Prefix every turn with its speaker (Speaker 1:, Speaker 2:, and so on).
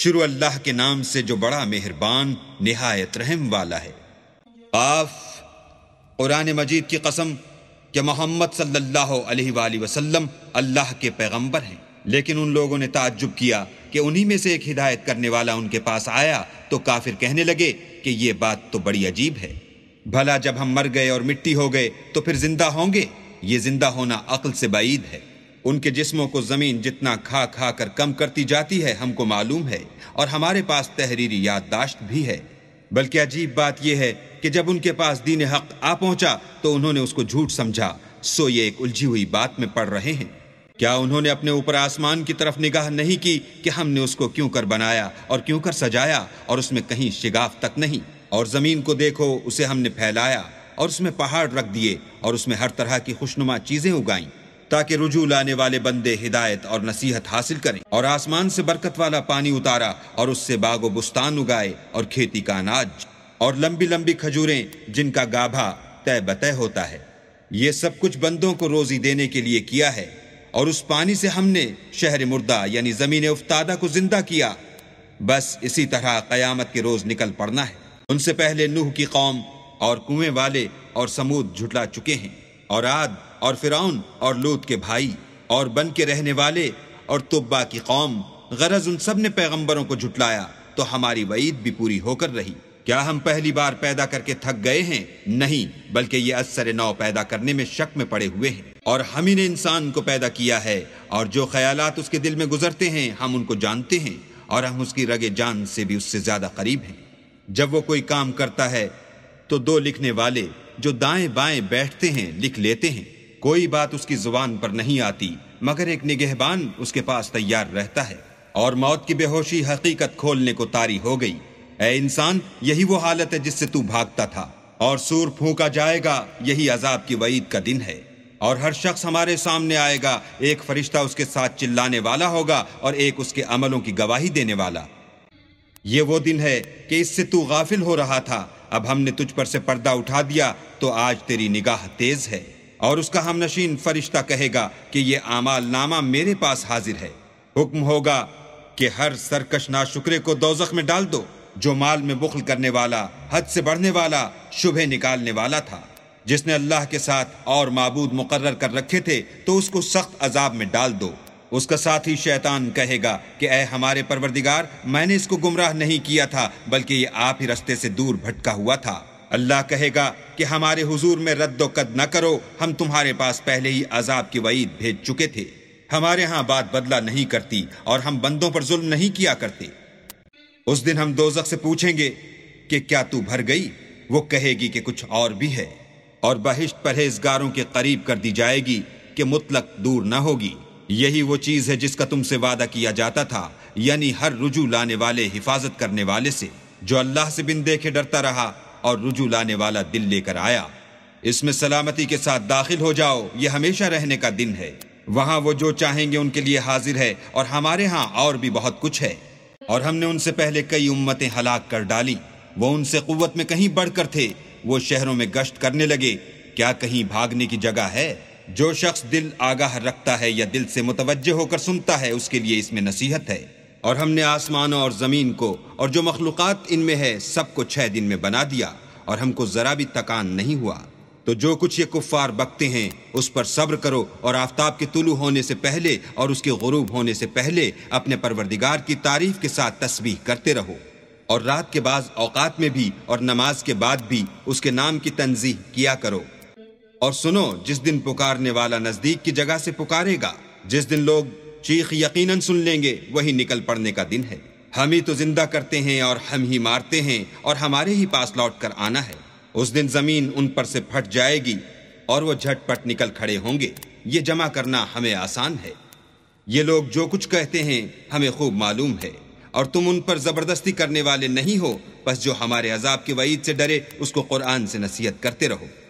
Speaker 1: शुरू अल्लाह के नाम से जो बड़ा मेहरबान निहायत रहम वाला है आफ कुरान मजीद की कसम कि मोहम्मद सल्लल्लाहु अल्लाह के पैगंबर हैं लेकिन उन लोगों ने ताज्जुब किया कि उन्हीं में से एक हिदायत करने वाला उनके पास आया तो काफिर कहने लगे कि ये बात तो बड़ी अजीब है भला जब हम मर गए और मिट्टी हो गए तो फिर जिंदा होंगे ये जिंदा होना अक्ल से बाईद है उनके जिस्मों को ज़मीन जितना खा खा कर कम करती जाती है हमको मालूम है और हमारे पास तहरीरी याददाश्त भी है बल्कि अजीब बात यह है कि जब उनके पास दीन हक आ पहुंचा तो उन्होंने उसको झूठ समझा सो ये एक उलझी हुई बात में पड़ रहे हैं क्या उन्होंने अपने ऊपर आसमान की तरफ निगाह नहीं की कि हमने उसको क्यों कर बनाया और क्यों कर सजाया और उसमें कहीं शिगाफ तक नहीं और ज़मीन को देखो उसे हमने फैलाया और उसमें पहाड़ रख दिए और उसमें हर तरह की खुशनुमा चीज़ें उगाईं ताकि रुजू लाने वाले बंदे हिदायत और नसीहत हासिल करें और आसमान से बरकत वाला पानी उतारा और उससे बागो बुस्तान उगाए और खेती का अनाज और लंबी लंबी खजूरें जिनका गाभा तय बतय होता है ये सब कुछ बंदों को रोजी देने के लिए किया है और उस पानी से हमने शहर मुर्दा यानी जमीन उफ्तादा को जिंदा किया बस इसी तरह कयामत के रोज निकल पड़ना है उनसे पहले नूह की कौम और कुएं वाले और समूद झुटला चुके हैं और आद और फिराउन और लूत के भाई और बन के रहने वाले और तुब्बा की कौम गरज उन सब ने पैगम्बरों को जुटलाया तो हमारी वईद भी पूरी होकर रही क्या हम पहली बार पैदा करके थक गए हैं नहीं बल्कि ये असर नौ पैदा करने में शक में पड़े हुए हैं और हम ही ने इंसान को पैदा किया है और जो ख्यालात उसके दिल में गुजरते हैं हम उनको जानते हैं और हम उसकी रगे जान से भी उससे ज्यादा करीब हैं जब वो कोई काम करता है तो दो लिखने वाले जो दाएं बाएं बैठते हैं लिख लेते हैं कोई बात उसकी जुबान पर नहीं आती मगर एक निगहबान उसके पास तैयार रहता है और मौत की बेहोशी हकीकत खोलने को तारी हो गई ए इंसान यही वो हालत है जिससे तू भागता था और सूर फूका जाएगा यही अजाब की वईद का दिन है और हर शख्स हमारे सामने आएगा एक फरिश्ता उसके साथ चिल्लाने वाला होगा और एक उसके अमलों की गवाही देने वाला ये वो दिन है कि इससे तू गाफिल हो रहा था अब हमने तुझ पर से पर्दा उठा दिया तो आज तेरी निगाह तेज है और उसका हम नशीन फरिश्ता कहेगा कि ये आमाल नामा मेरे पास हाजिर है हुक्म होगा कि हर सरकश ना शुक्रे को दोजख में डाल दो जो माल में बुखल करने वाला हद से बढ़ने वाला शुभ निकालने वाला था जिसने अल्लाह के साथ और मबूद मुकर कर रखे थे तो उसको सख्त अजाब में डाल दो उसका साथ ही शैतान कहेगा कि अः हमारे परवरदिगार मैंने इसको गुमराह नहीं किया था बल्कि ये आप ही रस्ते से दूर भटका हुआ था अल्लाह कहेगा कि हमारे हुजूर में रद्दोकद न करो हम तुम्हारे पास पहले ही अजाब की वईद भेज चुके थे हमारे यहाँ बात बदला नहीं करती और हम बंदों पर जुल्म नहीं किया करते उस दिन हम दोजक से पूछेंगे कि क्या तू भर गई वो कहेगी कि कुछ और भी है और बहिश्त परहेजगारों के करीब कर दी जाएगी कि मुतलक दूर न होगी यही वो चीज है जिसका तुमसे वादा किया जाता था यानी हर रुजू लाने वाले हिफाजत करने वाले से जो अल्लाह से बिन देखे डरता रहा और रुजू लाने वाला दिल लेकर आया इसमें सलामती के साथ दाखिल हो जाओ ये हमेशा रहने का दिन है वहाँ वो जो चाहेंगे उनके लिए हाजिर है और हमारे यहाँ और भी बहुत कुछ है और हमने उनसे पहले कई उम्मतें हलाक कर डाली वो उनसे कुत में कहीं बढ़कर थे वो शहरों में गश्त करने लगे क्या कहीं भागने की जगह है जो शख्स दिल आगाह रखता है या दिल से मुतवजह होकर सुनता है उसके लिए इसमें नसीहत है और हमने आसमान और ज़मीन को और जो मखलूक़ात इनमें है सबको छः दिन में बना दिया और हमको ज़रा भी तकान नहीं हुआ तो जो कुछ ये कुफ़ार बकते हैं उस पर सब्र करो और आफ्ताब के तुलु होने से पहले और उसके गुरूब होने से पहले अपने परवरदिगार की तारीफ के साथ तस्वीर करते रहो और रात के बाद औकात में भी और नमाज के बाद भी उसके नाम की तनजीह किया करो और सुनो जिस दिन पुकारने वाला नज़दीक की जगह से पुकारेगा जिस दिन लोग चीख यकीनन सुन लेंगे वही निकल पड़ने का दिन है हम ही तो जिंदा करते हैं और हम ही मारते हैं और हमारे ही पास लौट कर आना है उस दिन जमीन उन पर से फट जाएगी और वो झटपट निकल खड़े होंगे ये जमा करना हमें आसान है ये लोग जो कुछ कहते हैं हमें खूब मालूम है और तुम उन पर जबरदस्ती करने वाले नहीं हो बस जो हमारे अजाब के वईद से डरे उसको कुरान से नसीहत करते रहो